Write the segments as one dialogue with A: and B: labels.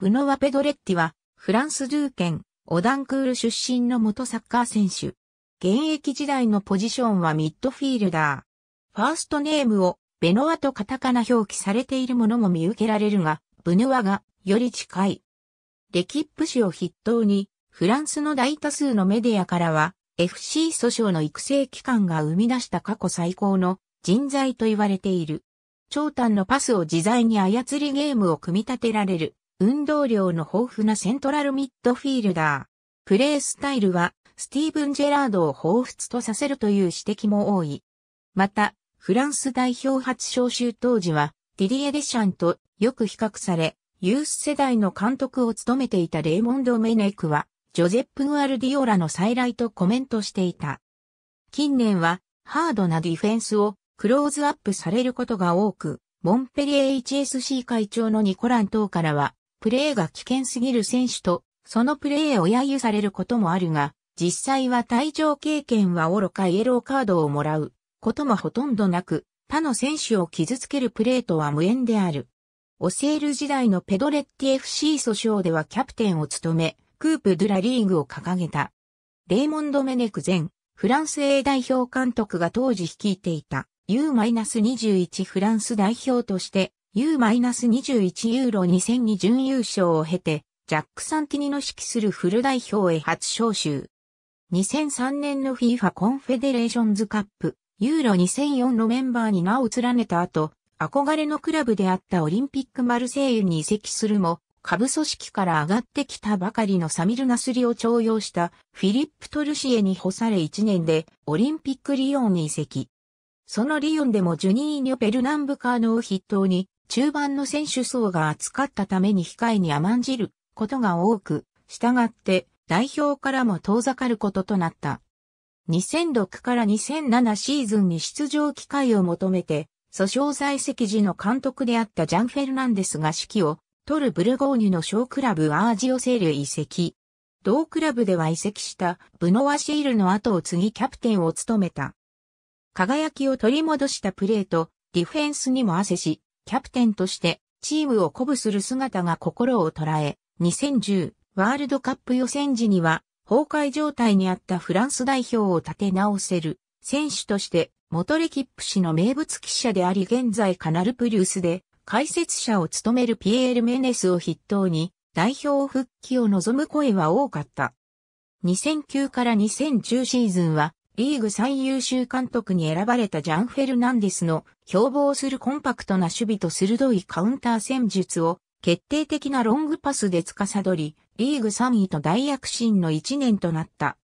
A: ブノワ・ペドレッティは、フランスドゥー県、オダンクール出身の元サッカー選手。現役時代のポジションはミッドフィールダー。ファーストネームを、ベノワとカタカナ表記されているものも見受けられるが、ブヌワが、より近い。レキップ氏を筆頭に、フランスの大多数のメディアからは、FC 訴訟の育成機関が生み出した過去最高の人材と言われている。長短のパスを自在に操りゲームを組み立てられる。運動量の豊富なセントラルミッドフィールダー。プレースタイルは、スティーブン・ジェラードを彷彿とさせるという指摘も多い。また、フランス代表初招集当時は、ディリエ・デシャンとよく比較され、ユース世代の監督を務めていたレイモンド・メネクは、ジョゼップ・グアルディオラの再来とコメントしていた。近年は、ハードなディフェンスをクローズアップされることが多く、モンペリエ HSC 会長のニコラン等からは、プレーが危険すぎる選手と、そのプレーを揶揄されることもあるが、実際は退場経験は愚かイエローカードをもらうこともほとんどなく、他の選手を傷つけるプレーとは無縁である。オセール時代のペドレッティ FC 訴訟ではキャプテンを務め、クープ・ドゥラリーグを掲げた。レーモンド・メネク前、フランス A 代表監督が当時率いていた U-21 フランス代表として U-21 ユーロ2000に準優勝を経て、ジャック・サンティニの指揮するフル代表へ初招集。2003年の FIFA コンフェデレーションズカップ、ユーロ2004のメンバーに名を連ねた後、憧れのクラブであったオリンピックマルセイユに移籍するも、下部組織から上がってきたばかりのサミル・ナスリを徴用したフィリップ・トルシエに干され1年でオリンピックリヨンに移籍。そのリヨンでもジュニーニョ・ペルナンブカーノを筆頭に中盤の選手層が厚かったために控えに甘んじることが多く、従って代表からも遠ざかることとなった。2006から2007シーズンに出場機会を求めて、訴訟在籍時の監督であったジャン・フェルナンデスが指揮を取るブルゴーニュの小クラブアージオセール移籍。同クラブでは移籍したブノワシールの後を継ぎキャプテンを務めた。輝きを取り戻したプレーとディフェンスにも汗し、キャプテンとしてチームを鼓舞する姿が心を捉え、2010ワールドカップ予選時には崩壊状態にあったフランス代表を立て直せる選手としてモトレキップ氏の名物記者であり現在カナルプリウスで解説者を務めるピエール・メネスを筆頭に代表復帰を望む声は多かった。2009から2010シーズンはリーグ最優秀監督に選ばれたジャン・フェルナンデスの標榜するコンパクトな守備と鋭いカウンター戦術を決定的なロングパスで司り、リーグ3位と大躍進の1年となった。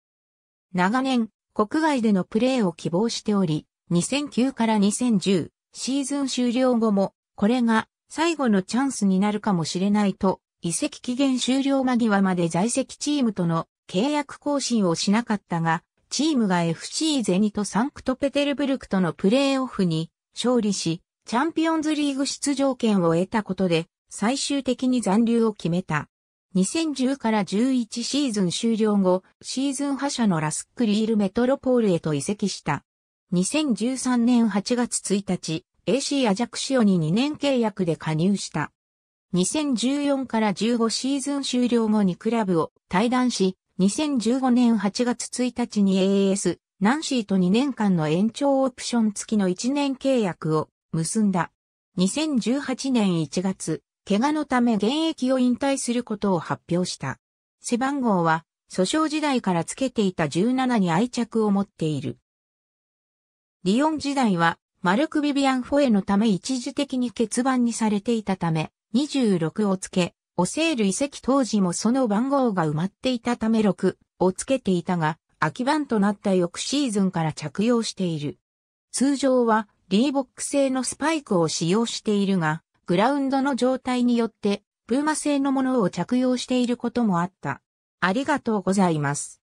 A: 長年、国外でのプレーを希望しており、2009から2010シーズン終了後も、これが最後のチャンスになるかもしれないと、移籍期限終了間際まで在籍チームとの契約更新をしなかったが、チームが FC ゼニとサンクトペテルブルクとのプレーオフに勝利し、チャンピオンズリーグ出場権を得たことで、最終的に残留を決めた。2010から11シーズン終了後、シーズン覇者のラスックリールメトロポールへと移籍した。2013年8月1日、AC アジャクシオに2年契約で加入した。2014から15シーズン終了後にクラブを退団し、2015年8月1日に AS、ナンシーと2年間の延長オプション付きの1年契約を結んだ。2018年1月、怪我のため現役を引退することを発表した。背番号は、訴訟時代からつけていた17に愛着を持っている。リオン時代は、マルク・ビビアン・フォエのため一時的に欠番にされていたため、26をつけ、オセール遺跡当時もその番号が埋まっていたため6をつけていたが、秋番となった翌シーズンから着用している。通常はリーボック製のスパイクを使用しているが、グラウンドの状態によって、プーマ製のものを着用していることもあった。ありがとうございます。